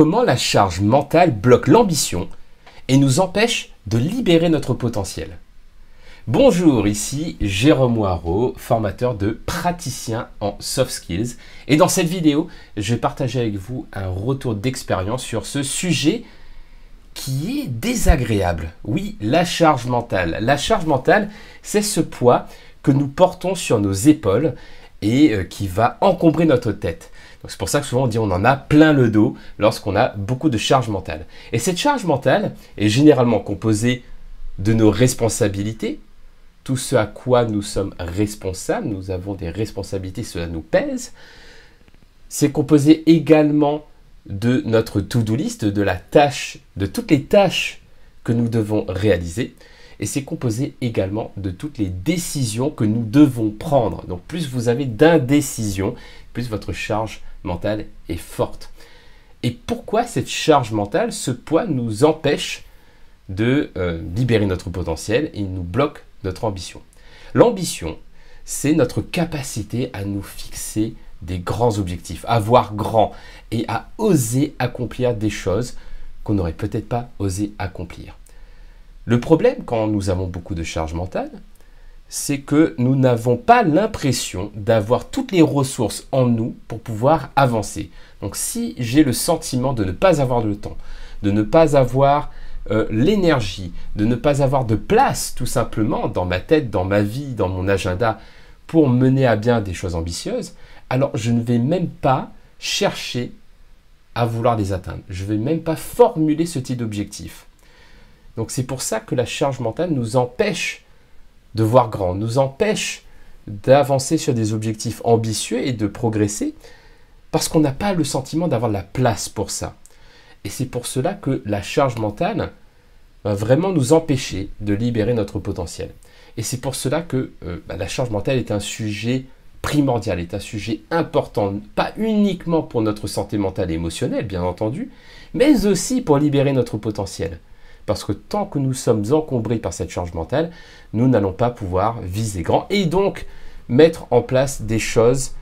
comment la charge mentale bloque l'ambition et nous empêche de libérer notre potentiel. Bonjour, ici Jérôme Waro, formateur de praticien en soft skills. Et dans cette vidéo, je vais partager avec vous un retour d'expérience sur ce sujet qui est désagréable. Oui, la charge mentale. La charge mentale, c'est ce poids que nous portons sur nos épaules et euh, qui va encombrer notre tête. c'est pour ça que souvent on dit on en a plein le dos lorsqu'on a beaucoup de charge mentale. Et cette charge mentale est généralement composée de nos responsabilités, tout ce à quoi nous sommes responsables, nous avons des responsabilités, cela nous pèse. C'est composé également de notre to-do list, de la tâche, de toutes les tâches que nous devons réaliser et c'est composé également de toutes les décisions que nous devons prendre. Donc plus vous avez d'indécision, plus votre charge mentale est forte. Et pourquoi cette charge mentale, ce poids nous empêche de euh, libérer notre potentiel et nous bloque notre ambition L'ambition, c'est notre capacité à nous fixer des grands objectifs, à voir grand et à oser accomplir des choses qu'on n'aurait peut-être pas osé accomplir. Le problème quand nous avons beaucoup de charge mentale, c'est que nous n'avons pas l'impression d'avoir toutes les ressources en nous pour pouvoir avancer. Donc si j'ai le sentiment de ne pas avoir le temps, de ne pas avoir euh, l'énergie, de ne pas avoir de place tout simplement dans ma tête, dans ma vie, dans mon agenda pour mener à bien des choses ambitieuses, alors je ne vais même pas chercher à vouloir les atteindre. Je ne vais même pas formuler ce type d'objectif. Donc c'est pour ça que la charge mentale nous empêche de voir grand, nous empêche d'avancer sur des objectifs ambitieux et de progresser, parce qu'on n'a pas le sentiment d'avoir la place pour ça. Et c'est pour cela que la charge mentale va vraiment nous empêcher de libérer notre potentiel. Et c'est pour cela que euh, bah, la charge mentale est un sujet primordial, est un sujet important, pas uniquement pour notre santé mentale et émotionnelle, bien entendu, mais aussi pour libérer notre potentiel. Parce que tant que nous sommes encombrés par cette charge mentale, nous n'allons pas pouvoir viser grand et donc mettre en place des choses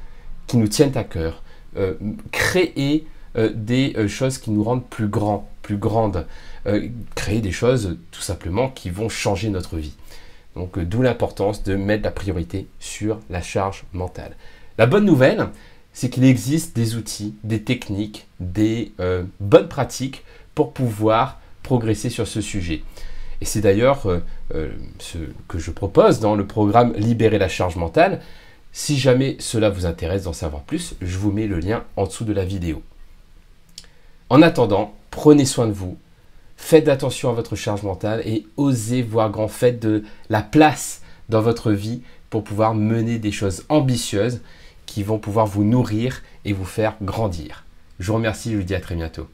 qui nous tiennent à cœur, euh, créer euh, des euh, choses qui nous rendent plus grands, plus grandes, créer des choses tout simplement qui vont changer notre vie. Donc d'où l'importance de mettre la priorité sur la charge mentale. La bonne nouvelle, c'est qu'il existe des outils, des techniques, des bonnes pratiques pour pouvoir progresser sur ce sujet. Et c'est d'ailleurs euh, euh, ce que je propose dans le programme Libérer la charge mentale. Si jamais cela vous intéresse d'en savoir plus, je vous mets le lien en dessous de la vidéo. En attendant, prenez soin de vous, faites attention à votre charge mentale et osez voir grand fait de la place dans votre vie pour pouvoir mener des choses ambitieuses qui vont pouvoir vous nourrir et vous faire grandir. Je vous remercie, je vous dis à très bientôt.